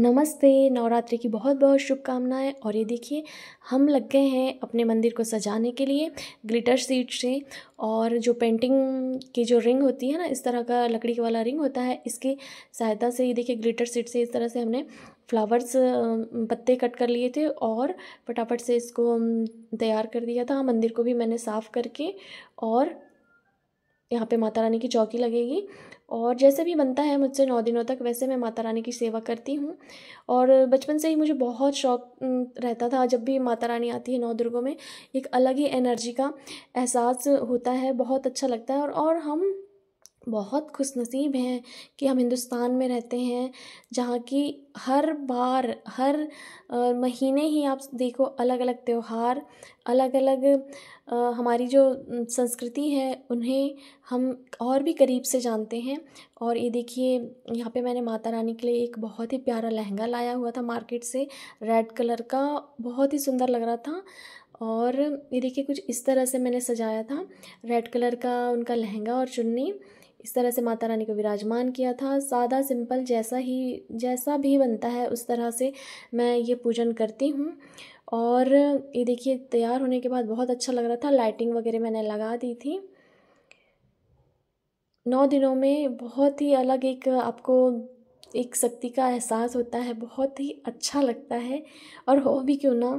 नमस्ते नवरात्रि की बहुत बहुत शुभकामनाएं और ये देखिए हम लग गए हैं अपने मंदिर को सजाने के लिए ग्लिटर सीट से और जो पेंटिंग की जो रिंग होती है ना इस तरह का लकड़ी वाला रिंग होता है इसकी सहायता से ये देखिए ग्लिटर सीट से इस तरह से हमने फ्लावर्स पत्ते कट कर लिए थे और फटाफट से इसको तैयार कर दिया था मंदिर को भी मैंने साफ़ करके और यहाँ पे माता रानी की चौकी लगेगी और जैसे भी बनता है मुझसे नौ दिनों तक वैसे मैं माता रानी की सेवा करती हूँ और बचपन से ही मुझे बहुत शौक रहता था जब भी माता रानी आती है नौ दुर्गों में एक अलग ही एनर्जी का एहसास होता है बहुत अच्छा लगता है और और हम बहुत खुश नसीब हैं कि हम हिंदुस्तान में रहते हैं जहाँ की हर बार हर महीने ही आप देखो अलग अलग त्यौहार अलग अलग हमारी जो संस्कृति है उन्हें हम और भी करीब से जानते हैं और ये देखिए यहाँ पे मैंने माता रानी के लिए एक बहुत ही प्यारा लहंगा लाया हुआ था मार्केट से रेड कलर का बहुत ही सुंदर लग रहा था और ये देखिए कुछ इस तरह से मैंने सजाया था रेड कलर का उनका लहंगा और चुन्नी इस तरह से माता रानी को विराजमान किया था सादा सिंपल जैसा ही जैसा भी बनता है उस तरह से मैं ये पूजन करती हूँ और ये देखिए तैयार होने के बाद बहुत अच्छा लग रहा था लाइटिंग वगैरह मैंने लगा दी थी नौ दिनों में बहुत ही अलग एक आपको एक शक्ति का एहसास होता है बहुत ही अच्छा लगता है और हो भी क्यों ना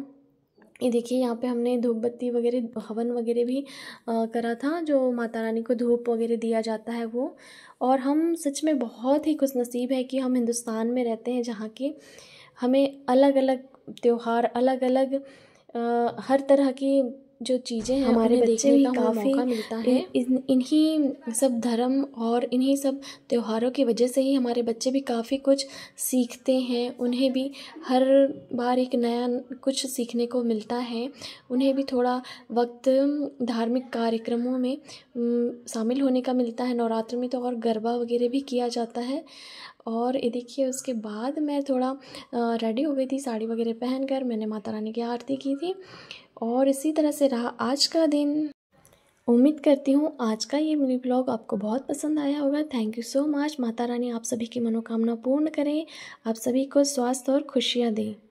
ये देखिए यहाँ पे हमने धूप बत्ती वगैरह हवन वगैरह भी आ, करा था जो माता रानी को धूप वगैरह दिया जाता है वो और हम सच में बहुत ही खुश नसीब है कि हम हिंदुस्तान में रहते हैं जहाँ के हमें अलग अलग त्यौहार अलग अलग आ, हर तरह की जो चीज़ें हैं हमारे बच्चे भी काफ़ी मिलता है इन्हीं सब धर्म और इन्हीं सब त्योहारों की वजह से ही हमारे बच्चे भी काफ़ी कुछ सीखते हैं उन्हें भी हर बार एक नया कुछ सीखने को मिलता है उन्हें भी थोड़ा वक्त धार्मिक कार्यक्रमों में शामिल होने का मिलता है नवरात्र में तो और गरबा वगैरह भी किया जाता है और ये देखिए उसके बाद मैं थोड़ा रेडी हो गई थी साड़ी वगैरह पहन कर मैंने माता रानी की आरती की थी और इसी तरह से रहा आज का दिन उम्मीद करती हूँ आज का ये मिनी ब्लॉग आपको बहुत पसंद आया होगा थैंक यू सो मच माता रानी आप सभी की मनोकामना पूर्ण करें आप सभी को स्वास्थ्य और खुशियाँ दें